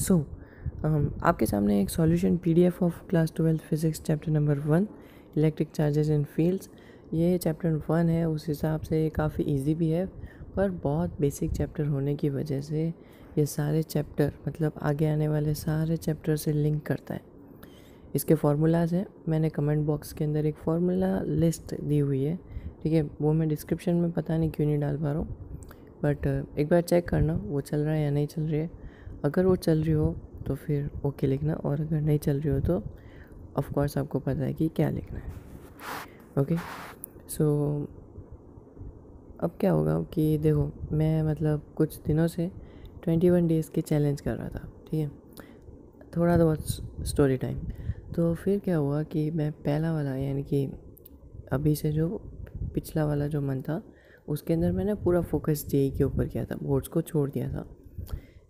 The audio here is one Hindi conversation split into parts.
सो so, um, आपके सामने एक solution PDF of class twelfth physics chapter number one electric charges in fields ये चैप्टर वन है उस हिसाब से काफ़ी इजी भी है पर बहुत बेसिक चैप्टर होने की वजह से ये सारे चैप्टर मतलब आगे आने वाले सारे चैप्टर से लिंक करता है इसके फार्मूलाज हैं मैंने कमेंट बॉक्स के अंदर एक फार्मूला लिस्ट दी हुई है ठीक है वो मैं डिस्क्रिप्शन में पता नहीं क्यों नहीं डाल पा रहा हूँ बट एक बार चेक करना वो चल रहा है या नहीं चल रही है अगर वो चल रही हो तो फिर ओके लिखना और अगर नहीं चल रही हो तो ऑफकोर्स आपको पता है कि क्या लिखना है ओके सो so, अब क्या होगा कि देखो मैं मतलब कुछ दिनों से ट्वेंटी वन डेज़ के चैलेंज कर रहा था ठीक है थोड़ा तो बहुत स्टोरी टाइम तो फिर क्या हुआ कि मैं पहला वाला यानी कि अभी से जो पिछला वाला जो मन था उसके अंदर मैंने पूरा फोकस जे e के ऊपर किया था बोर्ड्स को छोड़ दिया था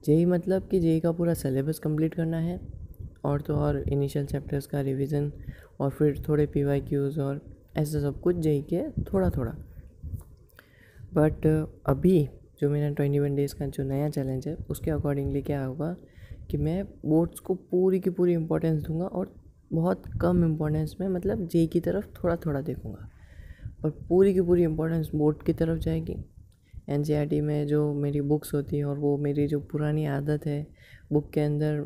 जेई मतलब कि जेई का पूरा सिलेबस कंप्लीट करना है और तो और इनिशियल चैप्टर्स का रिवीजन और फिर थोड़े पी वाई क्यूज़ और ऐसा सब कुछ जेई के थोड़ा थोड़ा बट अभी जो मेरा ट्वेंटी वन डेज़ का जो नया चैलेंज है उसके अकॉर्डिंगली क्या होगा कि मैं बोर्ड्स को पूरी की पूरी इम्पोर्टेंस दूंगा और बहुत कम इम्पोर्टेंस में मतलब जे की तरफ थोड़ा थोड़ा देखूंगा और पूरी की पूरी इम्पोर्टेंस बोर्ड की तरफ जाएगी एन में जो मेरी बुक्स होती हैं और वो मेरी जो पुरानी आदत है बुक के अंदर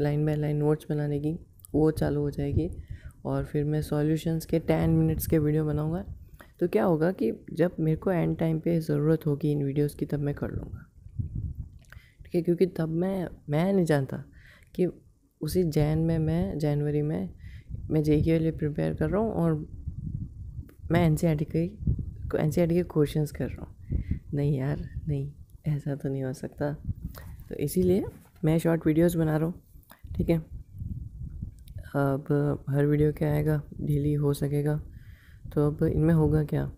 लाइन बाय लाइन नोट्स बनाने की वो चालू हो जाएगी और फिर मैं सॉल्यूशंस के टेन मिनट्स के वीडियो बनाऊँगा तो क्या होगा कि जब मेरे को एंड टाइम पे ज़रूरत होगी इन वीडियोस की तब मैं कर लूँगा ठीक है क्योंकि तब मैं मैं नहीं जानता कि उसी जैन में मैं जनवरी में मैं जे के लिए प्रिपेयर कर रहा हूँ और मैं एन सी आर टी के एन सी आर टी के क्वेश्चन कर रहा हूँ नहीं यार नहीं ऐसा तो नहीं हो सकता तो इसीलिए मैं शॉर्ट वीडियोस बना रहा हूँ ठीक है अब हर वीडियो क्या आएगा डेली हो सकेगा तो अब इनमें होगा क्या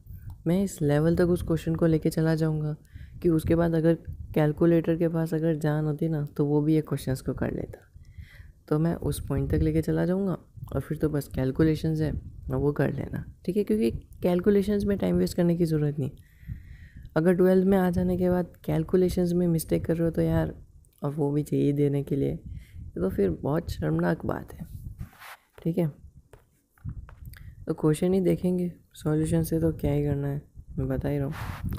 मैं इस लेवल तक उस क्वेश्चन को लेके चला जाऊँगा कि उसके बाद अगर कैलकुलेटर के पास अगर जान होती ना तो वो भी ये क्वेश्चंस को कर लेता तो मैं उस पॉइंट तक लेके चला जाऊँगा और फिर तो बस कैलकुलेशंस है वो कर लेना ठीक है क्योंकि कैलकुलेशंस में टाइम वेस्ट करने की ज़रूरत नहीं अगर ट्वेल्थ में आ जाने के बाद कैलकुलेशंस में मिस्टेक कर रहे हो तो यार और वो भी चाहिए देने के लिए तो फिर बहुत शर्मनाक बात है ठीक है तो क्वेश्चन ही देखेंगे सॉल्यूशन से तो क्या ही करना है मैं बता ही रहा हूँ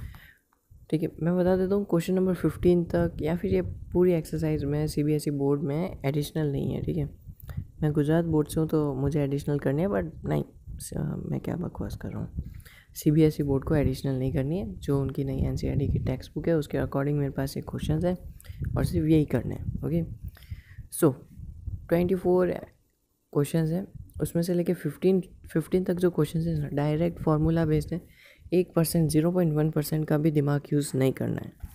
ठीक है मैं बता देता हूँ क्वेश्चन नंबर फिफ्टीन तक या फिर ये पूरी एक्सरसाइज में सीबीएसई बोर्ड e में एडिशनल नहीं है ठीक है मैं गुजरात बोर्ड से हूँ तो मुझे एडिशनल करनी है बट नहीं मैं क्या बकवास कर रहा हूँ सीबीएसई बोर्ड को एडिशनल नहीं करनी है जो उनकी नई एनसीईआरटी e की टेक्स्ट बुक है उसके अकॉर्डिंग मेरे पास एक क्वेश्चन है और सिर्फ यही करना है okay so twenty four question हैं उसमें से लेके फिफ्टीन फिफ्टीन तक जो क्वेश्चन हैं डायरेक्ट फार्मूला बेस्ड है एक percent zero point one percent का भी दिमाग यूज़ नहीं करना है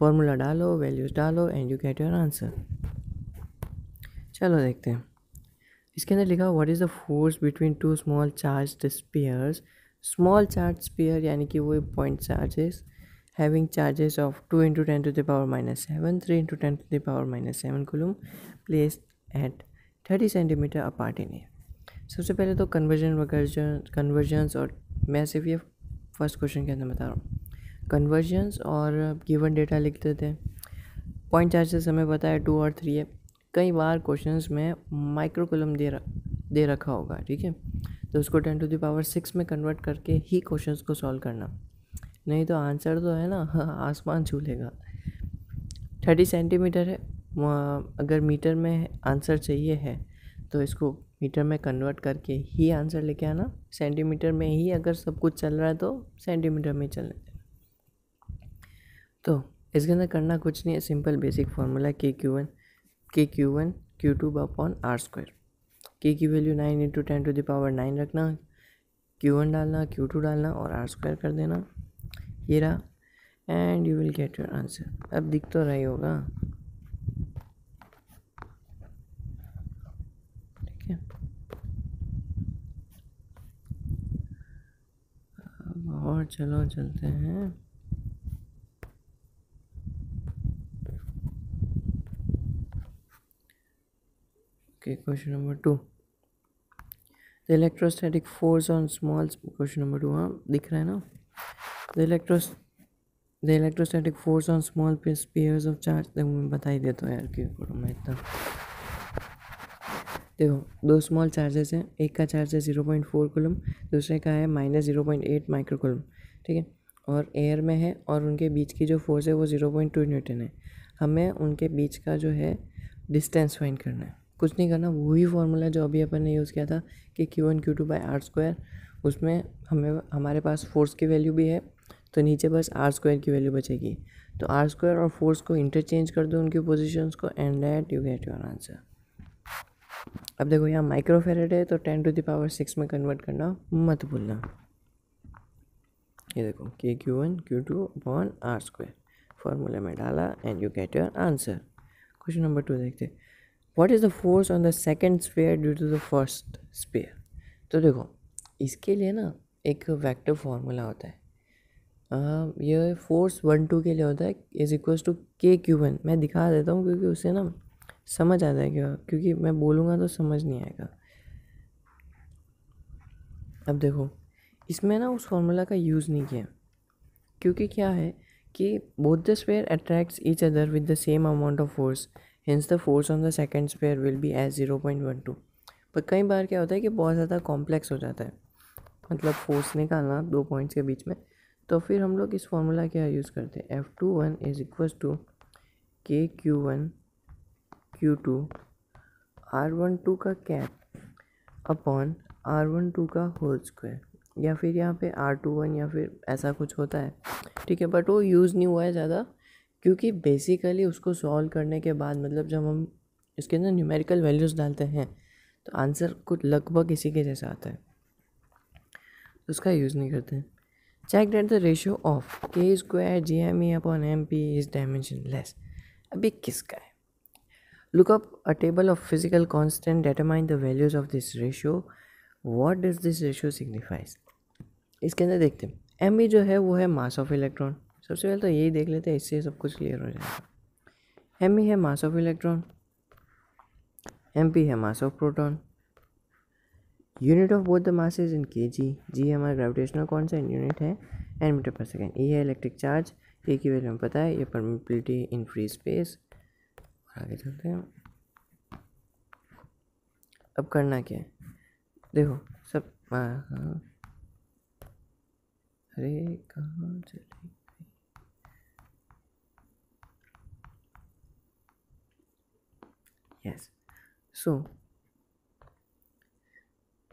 फार्मूला डालो वैल्यूज़ डालो and you get your answer चलो देखते हैं इसके अंदर लिखा what is the force between two small charge spheres small charge sphere यानी कि वो point charges having charges of two into ten to the power minus seven three into ten to the power minus seven coulomb place at thirty centimetre apart in air सबसे पहले तो कन्वर्जन वर्कर्जन कन्वर्जन्स और मैं सिर्फ ये फर्स्ट क्वेश्चन के अंदर बता रहा हूँ कन्वर्जन्स और गिवन डेटा लिख देते हैं पॉइंट चार्जेस हमें पता है टू और थ्री है कई बार क्वेश्चंस में माइक्रो दे रहा दे रखा होगा ठीक है तो उसको टेन टू दावर सिक्स में कन्वर्ट करके ही क्वेश्चन को सॉल्व करना नहीं तो आंसर तो है ना हाँ, आसमान छू लेगा थर्टी सेंटीमीटर है अगर मीटर में आंसर चाहिए है तो इसको मीटर में कन्वर्ट करके ही आंसर लेके आना सेंटीमीटर में ही अगर सब कुछ चल रहा है तो सेंटीमीटर में चलने देना तो इसके अंदर करना कुछ नहीं है simple basic formula K Q N K Q N Q two upon R square K की value nine into ten to the power nine रखना क्यू वन डालना क्यू टू डालना और आर स्क्वायर कर देना ये रहा and you will get your answer अब दिख तो रही होगा ठीक है और चलो चलते हैं okay question number two electrostatic force on small question number two हाँ दिख रहा है ना the electro the electrostatic force on small spheres of charge देखो मैं बता ही देता हूँ यार क्यों करो मैं इतना देखो दो स्मॉल चार्जेस हैं एक का चार्ज है ज़ीरो पॉइंट फोर कुलम दूसरे का है minus zero point eight micro coulomb ठीक है और एयर में है और उनके बीच की जो फोर्स है वो ज़ीरो पॉइंट टू न्यूटन है हमें उनके बीच का जो है डिस्टेंस फाइंड करना है कुछ नहीं करना वही फॉर्मूला जो अभी अपन ने यूज़ किया था कि Q one Q two by R square उसमें हमें हमारे पास फोर्स की वैल्यू भी है तो नीचे बस आर स्क्वायर की वैल्यू बचेगी तो आर स्क्वायर और फोर्स को इंटरचेंज कर दो उनकी पोजिशंस को and that you get your answer अब देखो यहाँ माइक्रोफेरेट है तो टेन टू दावर सिक्स में कन्वर्ट करना मत भूलना ये देखो K Q one Q two upon R square formula में डाला and you get your answer question number two देखते what is the force on the second sphere due to the first spare तो देखो इसके लिए ना एक वेक्टर फार्मूला होता है आ, ये फोर्स वन टू के लिए होता है is equal to K Q one मैं दिखा देता हूँ क्योंकि उससे ना समझ आ जाएगा क्यों क्योंकि मैं बोलूँगा तो समझ नहीं आएगा अब देखो इसमें ना उस फार्मूला का यूज़ नहीं किया क्योंकि क्या है कि both the sphere attracts each other with the same amount of force hence the force on the second sphere will be as zero point one two पर कई बार क्या होता है कि बहुत ज़्यादा कॉम्प्लेक्स हो जाता है मतलब फोर्स निकालना दो पॉइंट्स के बीच में तो फिर हम लोग इस फॉर्मूला क्या यूज़ करते हैं F two one is equal to K Q one Q two R one two का cap upon R one two का होल स्क्वायर या फिर यहाँ पे आर टू वन या फिर ऐसा कुछ होता है ठीक है बट वो यूज़ नहीं हुआ है ज़्यादा क्योंकि बेसिकली उसको सॉल्व करने के बाद मतलब जब हम इसके अंदर न्यूमेरिकल वैल्यूज़ डालते हैं तो आंसर कुछ लगभग इसी के जैसा आता है उसका यूज़ नहीं करते check that the ratio of K square G M E upon M P is dimensionless अभी किसका है look up a table of physical constant determine the values of this ratio what does this ratio signifies इसके अंदर देखते हैं एम ई e जो है वो है मास ऑफ इलेक्ट्रॉन सबसे पहले तो यही देख लेते हैं इससे सब कुछ क्लियर हो जाएगा एम e है मास ऑफ इलेक्ट्रॉन एम है mass of proton unit of both the masses in K G G हमारा ग्रेविटेशनल कौन सा यूनिट है एन मीटर पर सेकेंड ई है इलेक्ट्रिक चार्ज ए की वैल्यू हमें पता है ये परमिबिलिटी इन फ्री स्पेस आगे चलते हैं अब करना क्या है देखो सब हाँ हाँ अरे कहाँ चले यस सो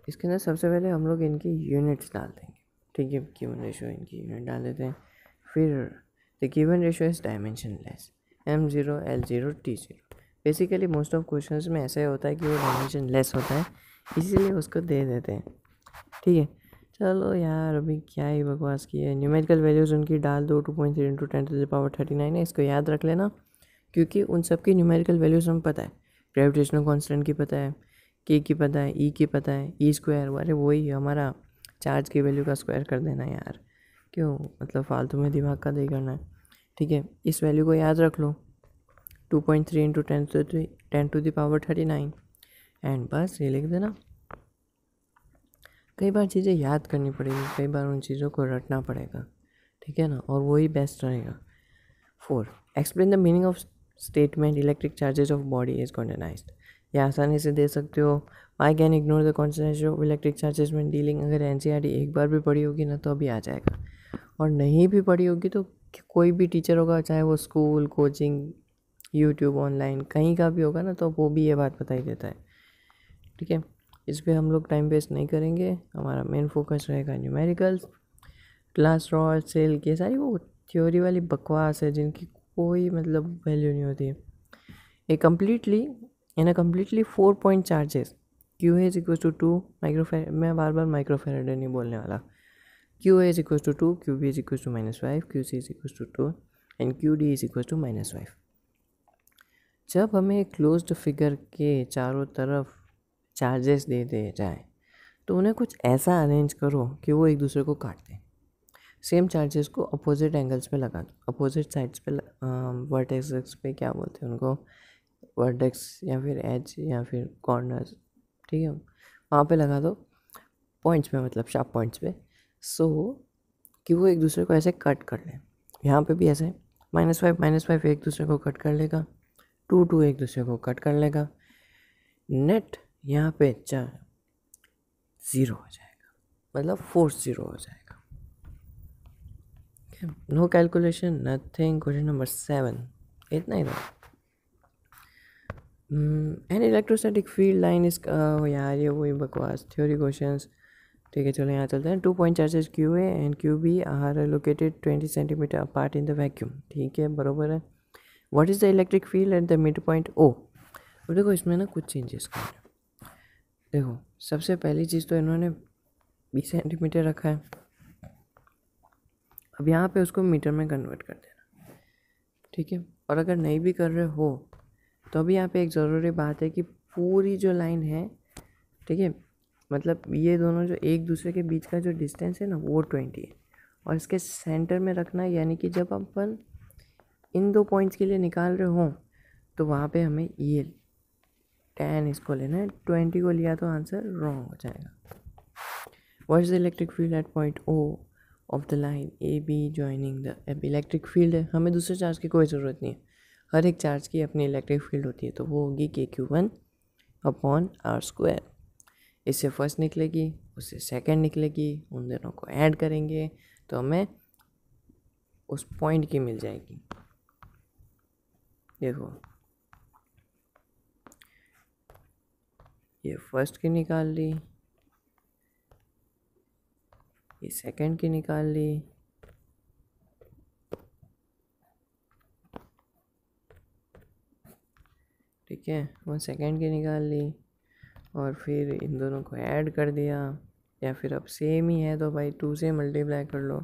इसके अंदर सबसे पहले हम लोग इनकी यूनिट्स डाल देंगे ठीक है गिवन रेशो इनकी यूनिट डाल देते हैं फिर the given ratio is dimensionless M zero L zero T zero basically most of questions में ऐसा होता है कि वो डायमेंशन लेस होता है इसीलिए उसको दे देते हैं ठीक है चलो यार अभी क्या ही बकवास की है न्यूमेरिकल वैल्यूज़ उनकी डाल दो two point three into ten to the power thirty nine है इसको याद रख लेना क्योंकि उन सब की न्यूमेरिकल वैल्यूज़ हमें पता है ग्रेविटेशनल कॉन्स्टेंट की पता है के की पता है ई e की पता है ई e स्क्वायर अरे वही हमारा चार्ज की वैल्यू का स्क्वायर कर देना यार क्यों मतलब फालतू में दिमाग का दे करना है ठीक है इस वैल्यू को याद रख लो two point three into ten to ten to the power thirty nine and बस ये लिख देना कई बार चीज़ें याद करनी पड़ेगी कई बार उन चीज़ों को रटना पड़ेगा ठीक है ना और वही बेस्ट रहेगा four explain the meaning of statement electric charges of body is quantized या आसानी से दे सकते हो I can ignore the quantization of electric charges में डीलिंग अगर एन e एक बार भी पढ़ी होगी ना तो अभी आ जाएगा और नहीं भी पढ़ी होगी तो कोई भी टीचर होगा चाहे वो स्कूल कोचिंग यूट्यूब ऑनलाइन कहीं का भी होगा ना तो वो भी ये बात बता ही देता है ठीक है इस पर हम लोग टाइम वेस्ट नहीं करेंगे हमारा मेन फोकस रहेगा न्यूमेरिकल्स क्लास रॉ सेल ये सारी वो थ्योरी वाली बकवास है जिनकी कोई मतलब वैल्यू नहीं होती a completely in a completely four point charges Q A is equal to two microfarad मैं बार बार माइक्रोफेरेडे नहीं बोलने वाला Q A is equal to two Q B is equal to minus five Q C is equal to two and Q D is equal to minus five जब हमें क्लोज्ड फिगर के चारों तरफ चार्जेस दे दिए जाए तो उन्हें कुछ ऐसा अरेंज करो कि वो एक दूसरे को काट दें सेम चार्जेस को अपोजिट एंगल्स पे लगा दो अपोजिट साइड्स पे वर्टेक्स पे क्या बोलते हैं उनको वर्टेक्स या फिर एज या फिर कॉर्नर्स ठीक है वहाँ पे लगा दो पॉइंट्स पे मतलब शार्प पॉइंट्स पे सो so, कि वो एक दूसरे को ऐसे कट कर लें यहाँ पे भी ऐसे माइनस फाइव माइनस फाइव एक दूसरे को कट कर लेगा टू टू एक दूसरे को कट कर लेगा नेट यहाँ पे चार ज़ीरो हो जाएगा मतलब फोर ज़ीरो हो जाएगा है no calculation nothing question number seven इतना ही था एन इलेक्ट्रोस्टैटिक फील्ड लाइन इस यार ये वही बकवास थ्योरी क्वेश्चन ठीक है चलो यहाँ चलते हैं two point charges Q A and Q B are located twenty centimetre apart in the vacuum ठीक है बराबर है what is the electric field at the mid point O अब देखो इसमें ना कुछ चेंजेस देखो सबसे पहली चीज़ तो इन्होंने बीस सेंटीमीटर रखा है अब यहाँ पे उसको मीटर में कन्वर्ट कर देना ठीक है और अगर नहीं भी कर रहे हो तो अभी यहाँ पे एक ज़रूरी बात है कि पूरी जो लाइन है ठीक है मतलब ये दोनों जो एक दूसरे के बीच का जो डिस्टेंस है ना वो ट्वेंटी है और इसके सेंटर में रखना यानी कि जब अपन इन दो पॉइंट्स के लिए निकाल रहे हों तो वहाँ पे हमें ये टेन इसको लेना है ट्वेंटी को लिया तो आंसर रॉन्ग हो जाएगा वर्स electric field at point O of the line A B joining the AB electric field है हमें दूसरे चार्ज की कोई ज़रूरत नहीं है हर एक चार्ज की अपनी इलेक्ट्रिक फील्ड होती है तो वो होगी K Q one upon R square इससे फर्स्ट निकलेगी उससे सेकंड निकलेगी उन दोनों को ऐड करेंगे तो हमें उस पॉइंट की मिल जाएगी देखो ये फर्स्ट की निकाल ली ये सेकंड की निकाल ली ठीक है वो सेकंड की निकाल ली और फिर इन दोनों को ऐड कर दिया या फिर अब सेम ही है तो भाई टू से मल्टीप्लाई कर लो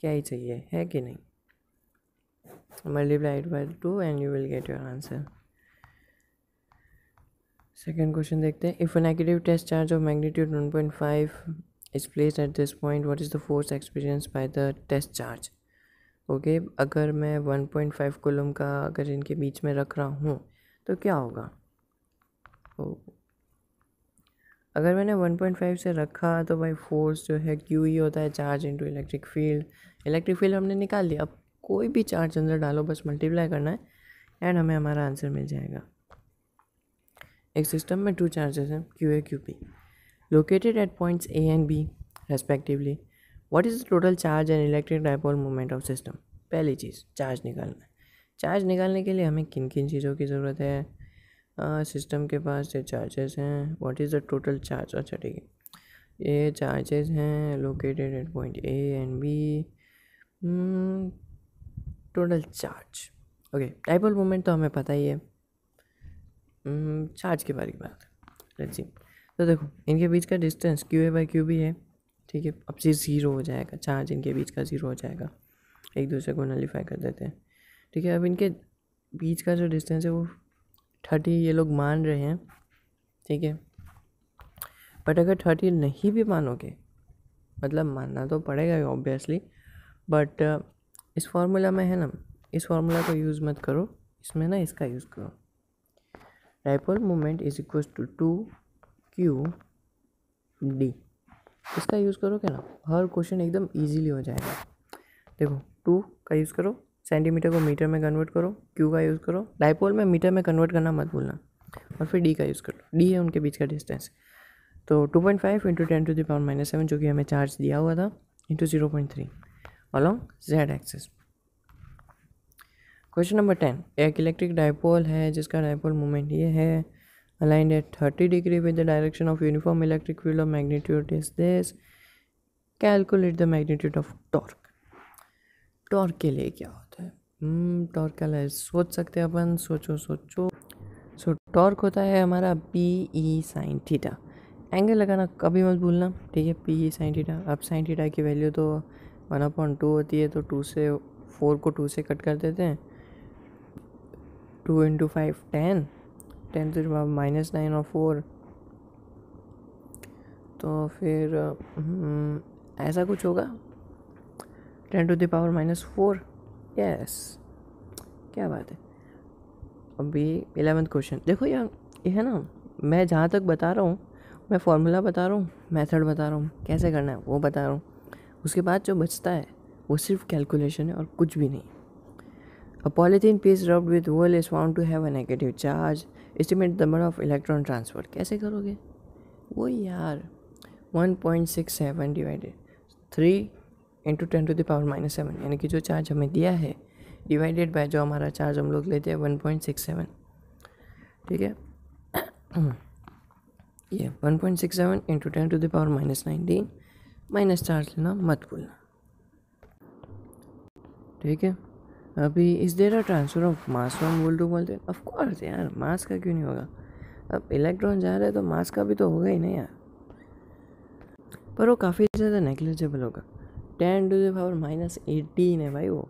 क्या ही चाहिए है कि नहीं multiply by two and you will get your answer second question देखते हैं if a negative test charge of magnitude one point five is placed at this point what is the force experience by the test charge okay अगर मैं 1.5 कोलम का अगर इनके बीच में रख रहा हूँ तो क्या होगा ओ, अगर मैंने 1.5 से रखा तो भाई फोर्स जो है क्यू ही e होता है charge into electric field electric field हमने निकाल लिया अब कोई भी चार्ज अंदर डालो बस मल्टीप्लाई करना है एंड हमें हमारा आंसर मिल जाएगा एक सिस्टम में टू चार्जेस हैं Q A Q P located at points A and B respectively. What is the total charge and electric dipole moment of system? पहली चीज़ चार्ज निकालना है चार्ज निकालने के लिए हमें किन किन चीज़ों की ज़रूरत है सिस्टम के पास जो चार्जेस हैं what is the total charge अच्छा ठीक है ये चार्जेस हैं located at point A and B total charge okay dipole moment तो हमें पता ही है चार्ज हम्म, के बारे में बात लेट्स सी तो देखो इनके बीच का distance Q A by Q B है ठीक है अब से ज़ीरो हो जाएगा चार्ज इनके बीच का ज़ीरो हो जाएगा एक दूसरे को नलीफाई कर देते हैं ठीक है अब इनके बीच का जो डिस्टेंस है वो थर्टी ये लोग मान रहे हैं ठीक है बट अगर थर्टी नहीं भी मानोगे मतलब मानना तो पड़ेगा ही ऑब्वियसली बट uh, इस फार्मूला में है ना इस फार्मूला को यूज़ मत करो इसमें ना इसका यूज़ करो dipole moment is equal to two Q D इसका यूज़ करोगे ना हर क्वेश्चन एकदम इजीली हो जाएगा देखो टू का यूज़ करो सेंटीमीटर को मीटर में कन्वर्ट करो क्यू का यूज़ करो डाइपोल में मीटर में कन्वर्ट करना मत भूलना और फिर डी का यूज़ करो डी है उनके बीच का डिस्टेंस तो two point five into ten to the power minus seven जो कि हमें चार्ज दिया हुआ था into zero point three along Z axis question number ten एक इलेक्ट्रिक डायपोल है जिसका डाइपोल मोमेंट ये है aligned at 30 degree with the direction of uniform electric field of magnitude is this calculate the magnitude of torque torque ke liye kya hota hai hmm, torque ka लाइज सोच सकते हैं अपन socho सोचो so, torque hota hai hamara P e sin theta angle lagana kabhi mat bhulna theek hai p e sin theta ab sin theta ki value to 1 upon two होती है तो टू से फोर को टू से कट कर देते हैं two into five ten ten to the power minus nine और फोर तो फिर हम्म, ऐसा कुछ होगा ten to the power minus four yes क्या बात है अभी एलेवेंथ क्वेश्चन देखो यार ये है ना मैं जहाँ तक बता रहा हूँ मैं फॉर्मूला बता रहा हूँ मेथड बता रहा हूँ कैसे करना है वो बता रहा हूँ उसके बाद जो बचता है वो सिर्फ कैलकुलेशन है और कुछ भी नहीं a polythene piece rubbed with wool is found to have a negative charge estimate number of electron transfer कैसे करोगे वो यार one point six seven divided three into ten to the power minus seven यानी कि जो चार्ज हमें दिया है डिवाइडेड बाय जो हमारा चार्ज हम लोग लेते हैं वन पॉइंट सिक्स सेवन ठीक है ये one point six seven into ten to the power minus nineteen minus charge लेना मत भूलना ठीक है अभी is there a transfer of mass from wool to voltage of यार मास का क्यों नहीं होगा अब इलेक्ट्रॉन जा रहे तो मास का भी तो होगा ही नहीं यार पर वो काफ़ी ज़्यादा नेग्लिजिबल होगा ten to the power minus eighteen है भाई वो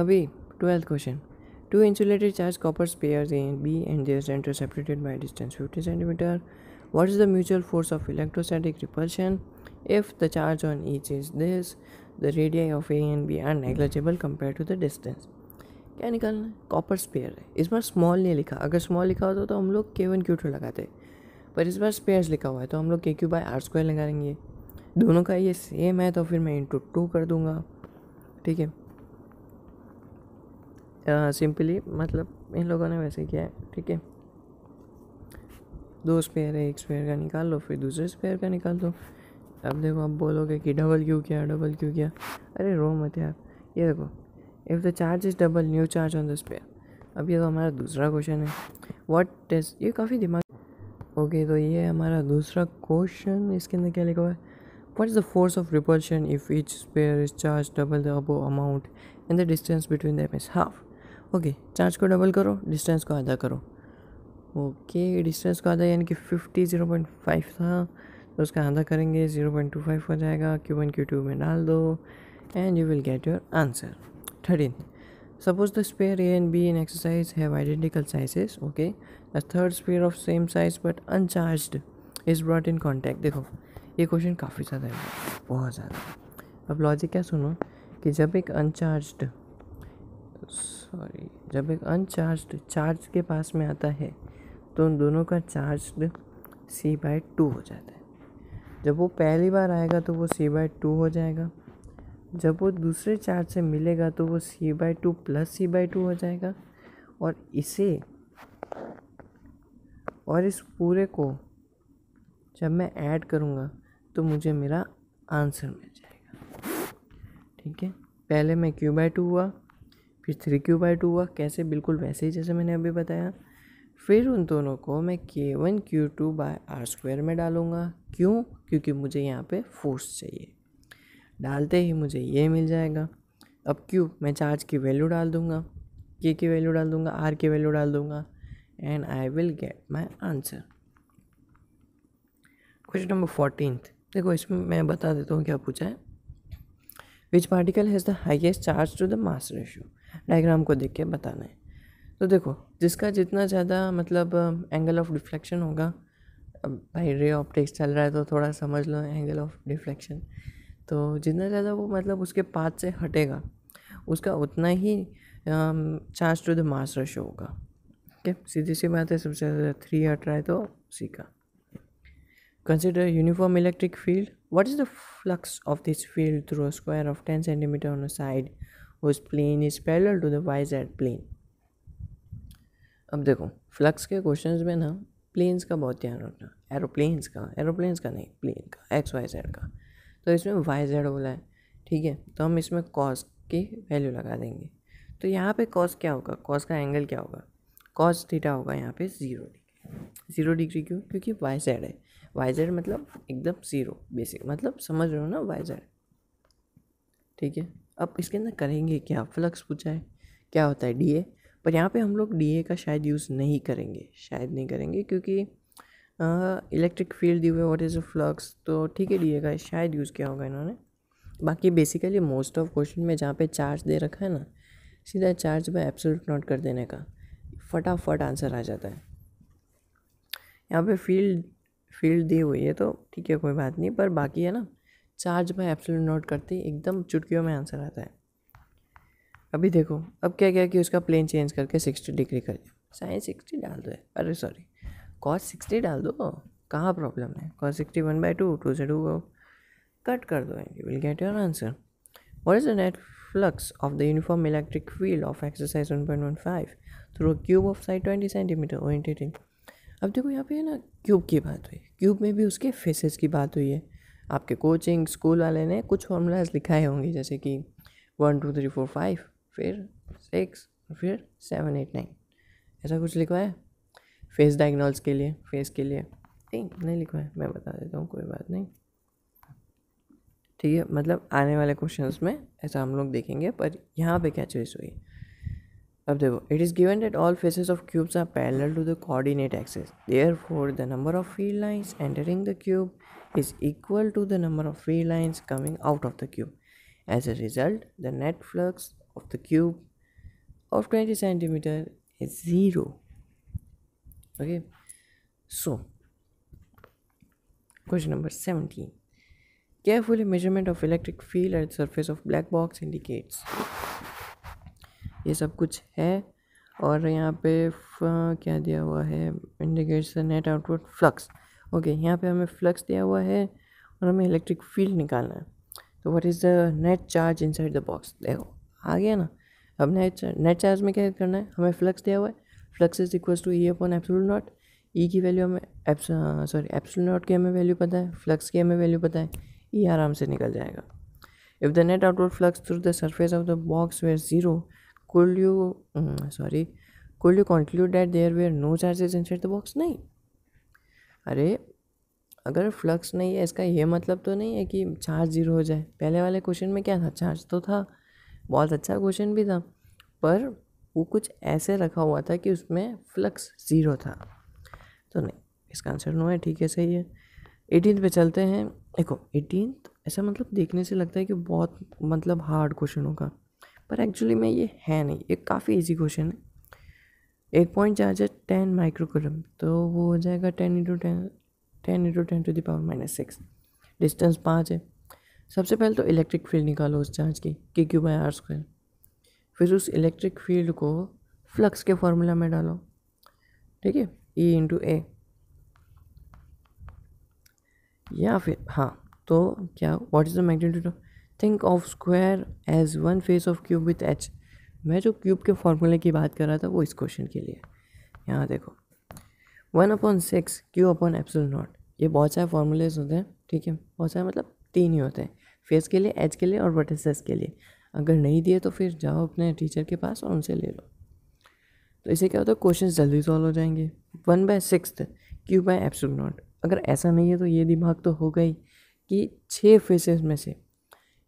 अभी twelfth question two insulated charged copper sphere in B and there centre separated by distance fifty centimetre what is the mutual force of electrostatic repulsion if the charge on each is this The radii of A and B are negligible compared to the distance. क्या निकालना है कॉपर स्पेयर है इस बार स्मॉल नहीं लिखा अगर स्मॉल लिखा होता तो हम लोग के वन क्यू टू लगाते पर इस बार स्पेयर लिखा हुआ है तो हम लोग के क्यू बाई आर स्क्वायर लगाएंगे दोनों का ये सेम है तो फिर मैं इंटू टू कर दूंगा ठीक है सिंपली मतलब इन लोगों ने वैसे किया है ठीक है दो स्पेयर है एक स्पेयर का निकाल लो फिर दूसरे स्पेयर का निकाल दो अब देखो आप बोलोगे कि डबल क्यों किया डबल क्यों किया अरे रो मत यार ये देखो if the charge is double new charge on the sphere अब ये तो हमारा दूसरा क्वेश्चन है वॉट इज ये काफ़ी दिमाग ओके okay, तो ये हमारा दूसरा क्वेश्चन इसके अंदर क्या लिखा हुआ है what is the force of repulsion if each sphere is charge double the above amount in the distance between them is half okay charge को डबल करो डिस्टेंस को आधा करो ओके okay, डिस्टेंस को आधा यानी कि फिफ्टी ज़ीरो पॉइंट फाइव था तो उसका आधा करेंगे ज़ीरो पॉइंट टू फाइव हो जाएगा क्यू वन क्यू टू में डाल दो and you will get your answer thirteen suppose the sphere A and B in exercise have identical sizes okay A third sphere of same size but uncharged is brought in contact देखो ये क्वेश्चन काफ़ी ज़्यादा है बहुत ज़्यादा अब लॉजिक क्या सुनो कि जब एक अनचार्ज सॉरी जब एक अनचार्ज चार्ज के पास में आता है तो उन दोनों का चार्ज सी बाई टू हो जाता है जब वो पहली बार आएगा तो वो सी बाई टू हो जाएगा जब वो दूसरे चार्ज से मिलेगा तो वो C by two plus C by two हो जाएगा और इसे और इस पूरे को जब मैं ऐड करूँगा तो मुझे मेरा आंसर मिल जाएगा ठीक है पहले मैं क्यू बाई टू हुआ फिर थ्री क्यू बाई टू हुआ कैसे बिल्कुल वैसे ही जैसे मैंने अभी बताया फिर उन दोनों को मैं K one Q two by R square में डालूँगा क्यों क्योंकि मुझे यहाँ पे फोर्स चाहिए डालते ही मुझे ये मिल जाएगा अब क्यू मैं चार्ज की वैल्यू डाल दूँगा के की वैल्यू डाल दूँगा आर की वैल्यू डाल दूँगा and I will get my answer question number fourteen देखो इसमें मैं बता देता हूँ क्या पूछा है which particle has the highest charge to the mass ratio diagram को देख के बताना है तो देखो जिसका जितना ज़्यादा मतलब एंगल ऑफ डिफ्लेक्शन होगा अब भाई रे ऑप्टिक्स चल रहा है तो थोड़ा समझ लो एंगल ऑफ डिफ्लेक्शन तो जितना ज़्यादा वो मतलब उसके पाथ से हटेगा उसका उतना ही charge to the mass ratio होगा ओके सीधी सी बात है सबसे ज़्यादा थ्री हट रहा है तो उसी का consider uniform electric field is the flux of this field through a square of ten centimetre on a side whose plane is is to the Y Z plane अब देखो फ्लक्स के क्वेश्चन में ना प्लेन्स का बहुत ध्यान रखना एरोप्लेन्स का एरोप्लेन्स का नहीं प्लेन का एक्स वाई जेड का तो इसमें वाई जेड बोला है ठीक है तो हम इसमें कॉस की वैल्यू लगा देंगे तो यहाँ पे कॉस क्या होगा कॉस का एंगल क्या होगा कॉस थीटा होगा यहाँ पे ज़ीरो डिग्री ज़ीरो डिग्री क्यों क्योंकि वाई जेड है वाई जेड मतलब एकदम ज़ीरो बेसिक मतलब समझ रहे हो ना वाई जेड ठीक है अब इसके अंदर करेंगे क्या फ्लक्स पूछा है क्या होता है डी ए पर यहाँ पे हम लोग डी का शायद यूज़ नहीं करेंगे शायद नहीं करेंगे क्योंकि इलेक्ट्रिक फील्ड दी हुए वॉट इज़ अ फ्लक्स तो ठीक है डी का शायद यूज़ किया होगा इन्होंने बाकी बेसिकली मोस्ट ऑफ क्वेश्चन में जहाँ पे चार्ज दे रखा है ना सीधा चार्ज में एब्सोल्यूट नोट कर देने का फटाफट आंसर आ जाता है यहाँ पे फील्ड फील्ड दी हुई है तो ठीक है कोई बात नहीं पर बाकी है ना चार्ज में एब्सोल्यूट नोट करते ही एकदम चुटकियों में आंसर आता है अभी देखो अब क्या क्या कि उसका प्लेन चेंज करके सिक्सटी डिग्री कर दिया साइन सिक्सटी डाल दो अरे सॉरी कॉस सिक्सटी डाल दो कहाँ प्रॉब्लम है cos sixty one by two two से टू को कट कर दो you will get your answer what is the net flux of the uniform electric field of exercise one point one five through cube of side twenty centimetre orientating अब देखो यहाँ पे है ना क्यूब की बात हुई क्यूब में भी उसके फेसेस की बात हुई है आपके कोचिंग स्कूल वाले ने कुछ फॉर्मूलाज लिखाए होंगे जैसे कि one two three four five फिर सिक्स फिर सेवन एट नाइन ऐसा कुछ लिखवा है फेस डायग्नोज के लिए फेस के लिए नहीं नहीं लिखवा है मैं बता देता हूँ कोई बात नहीं ठीक है मतलब आने वाले क्वेश्चंस में ऐसा हम लोग देखेंगे पर यहाँ पे क्या चॉइस हुई अब देखो it is given that all faces of cubes are parallel to the coordinate axes therefore the number of field lines entering the cube is equal to the number of field lines coming out of the cube as a result the net flux of the cube of 20 centimeter is 0 okay so question number 17 carefully measurement of electric field at surface of black box indicates ये सब कुछ है और यहाँ पे क्या दिया हुआ है indicates net output flux okay यहाँ पे हमें फ्लक्स दिया हुआ है और हमें इलेक्ट्रिक फील्ड निकालना है तो what is the net charge inside the box देखो आ गया ना अब नेट चार्ज नेट चार्ज में क्या करना है हमें फ्लक्स दिया हुआ है flux is equals to E upon epsilon not E की वैल्यू हमें सॉरी एप्सुल नॉट की हमें वैल्यू पता है फ्लक्स की हमें वैल्यू पता है ई e आराम से निकल जाएगा if the net outward flux through the surface of the box were zero could you sorry could you conclude there were no charges charges inside the box नहीं अरे अगर फ्लक्स नहीं है इसका ये मतलब तो नहीं है कि चार्ज ज़ीरो हो जाए पहले वाले क्वेश्चन में क्या था चार्ज तो था बहुत अच्छा क्वेश्चन भी था पर वो कुछ ऐसे रखा हुआ था कि उसमें फ्लक्स ज़ीरो था तो नहीं इसका आंसर नो है ठीक है सही है एटीन पे चलते हैं देखो एटीन ऐसा मतलब देखने से लगता है कि बहुत मतलब हार्ड क्वेश्चन होगा पर एक्चुअली में ये है नहीं ये काफ़ी इजी क्वेश्चन है एक पॉइंट चार्ज है टेन माइक्रोकुलम तो वो हो जाएगा ten into ten ten into ten to the power minus six distance पाँच है सबसे पहले तो इलेक्ट्रिक फील्ड निकालो उस चार्ज की के क्यू बाई आर स्क्वायर फिर उस इलेक्ट्रिक फील्ड को फ्लक्स के फॉर्मूला में डालो ठीक है ई इंटू ए या फिर हाँ तो क्या what is the magnitude think of square as one face of cube with edge मैं जो क्यूब के फॉर्मूले की बात कर रहा था वो इस क्वेश्चन के लिए यहाँ देखो one upon six Q upon epsilon not ये बहुत सारे फार्मूलेज होते हैं ठीक है बहुत सारे मतलब तीन ही होते हैं फेस के लिए एज के लिए और वर्टिसेस के लिए अगर नहीं दिए तो फिर जाओ अपने टीचर के पास और उनसे ले लो तो इसे क्या होता है क्वेश्चन जल्दी सॉल्व हो जाएंगे one by six Q by epsilon not अगर ऐसा नहीं है तो ये दिमाग तो हो गई कि छः फेसेस में से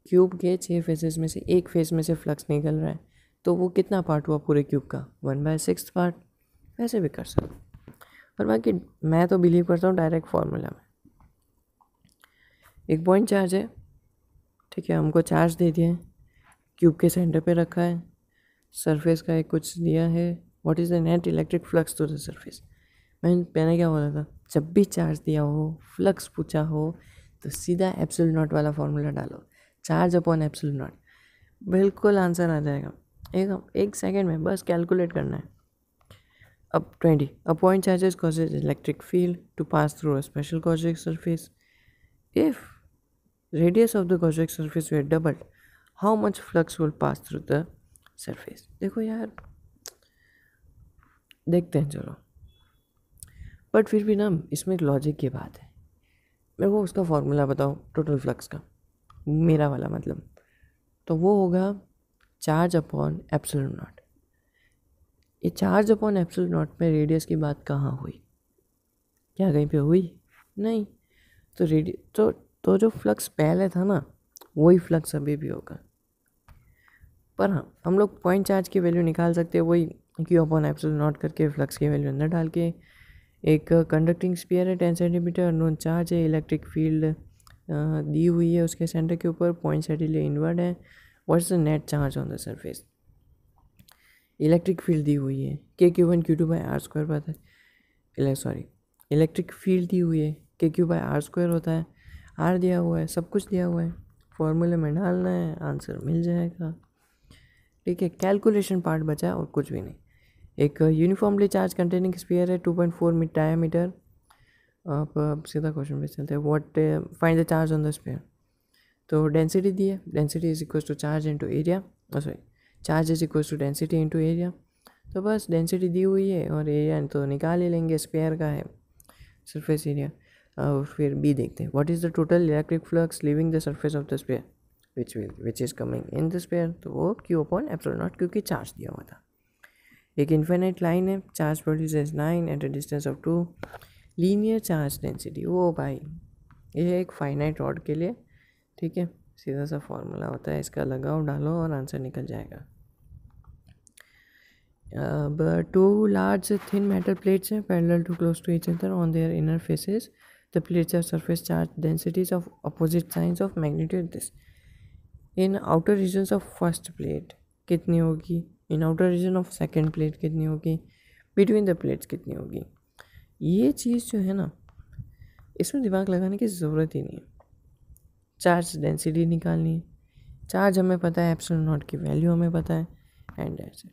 क्यूब के छः फेसेस में से एक फेस में से फ्लक्स निकल रहा है तो वो कितना पार्ट हुआ पूरे क्यूब का वन बाय सिक्स पार्ट वैसे भी कर सकते पर बाकी मैं तो बिलीव करता हूँ डायरेक्ट फार्मूला में एक पॉइंट चार्ज है ठीक है हमको चार्ज दे दिया है क्यूब के सेंटर पे रखा है सरफेस का एक कुछ दिया है what is the net electric flux to the surface मैंने पहले क्या बोला था जब भी चार्ज दिया हो फ्लक्स पूछा हो तो सीधा एप्सल नॉट वाला फॉर्मूला डालो चार्ज अपॉन एप्सल नॉट बिल्कुल आंसर आ जाएगा एक एक सेकेंड में बस कैलकुलेट करना है अब twenty a point charges causes electric field to pass through a spherical Gaussian surface if radius of the cosmic surface were double how much flux will pass through the surface देखो यार देखते हैं चलो बट फिर भी ना इसमें एक लॉजिक की बात है मेरे को उसका फॉर्मूला बताओ टोटल फ्लक्स का मेरा वाला मतलब तो वो होगा चार्ज अपॉन एप्सल नॉट ये चार्ज अपॉन एप्सल नॉट में रेडियस की बात कहाँ हुई क्या कहीं पे हुई नहीं तो रेडियो तो तो जो फ्लक्स पहले था ना वही फ्लक्स अभी भी होगा पर हाँ हम लोग पॉइंट चार्ज की वैल्यू निकाल सकते हैं वही क्यू अपॉन एप्सल नॉट करके फ्लक्स की वैल्यू अंदर डाल के एक कंडक्टिंग स्पीयर है टेन सेंटीमीटर नोन चार्ज है इलेक्ट्रिक फील्ड दी हुई है उसके सेंटर के ऊपर पॉइंट सेटिले इनवर्ड है what is the net charge on the surface electric field दी हुई है K Q one Q two by R square पता है सॉरी इलेक्ट्रिक फील्ड दी हुई है K Q by R square होता है हार दिया हुआ है सब कुछ दिया हुआ है फॉर्मूले में डालना है आंसर मिल जाएगा ठीक है कैलकुलेशन पार्ट बचा और कुछ भी नहीं एक यूनिफॉर्मली चार्ज कंटेनिंग स्पीयर है टू पॉइंट फोर डायामीटर आप, आप सीधा क्वेश्चन पे चलते हैं what find the charge on the sphere तो डेंसिटी दी है density is equal to charge into area sorry charge is equal to density into area तो बस डेंसिटी दी हुई है और एरिया तो निकाल ही लेंगे स्पेयर का है सरफेस एरिया और फिर बी देखते हैं what is the total electric flux leaving the surface of the sphere which will which is coming in the sphere तो वो क्यू अपॉन एप्सो नॉट क्योंकि चार्ज दिया हुआ था एक इन्फेनाइट लाइन है charge produce nine at a distance of two linear charge density वो भाई ये है एक फाइनाइट रॉड के लिए ठीक है सीधा सा फॉर्मूला होता है इसका लगाओ डालो और आंसर निकल जाएगा अब two large thin metal plates हैं parallel to close to each other on their inner faces the plates have surface charge densities of opposite signs of magnitude this in outer region of first plate कितनी होगी in outer region of second plate कितनी होगी बिटवीन द प्लेट्स कितनी होगी ये चीज़ जो है ना इसमें दिमाग लगाने की ज़रूरत ही नहीं है चार्ज डेंसिटी निकालनी है चार्ज हमें पता है एप्सिलॉन नॉट की वैल्यू हमें पता है एंड ऐसे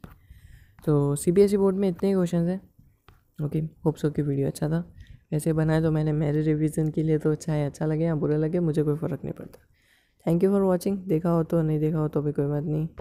तो C B S E board में इतने ही क्वेश्चन हैं ओके होप्सो की वीडियो अच्छा था वैसे बनाए तो मैंने मेरे रिवीजन के लिए तो चाहे अच्छा लगे या बुरा लगे मुझे कोई फ़र्क नहीं पड़ता थैंक यू फॉर वॉचिंग देखा हो तो नहीं देखा हो तो भी कोई बात नहीं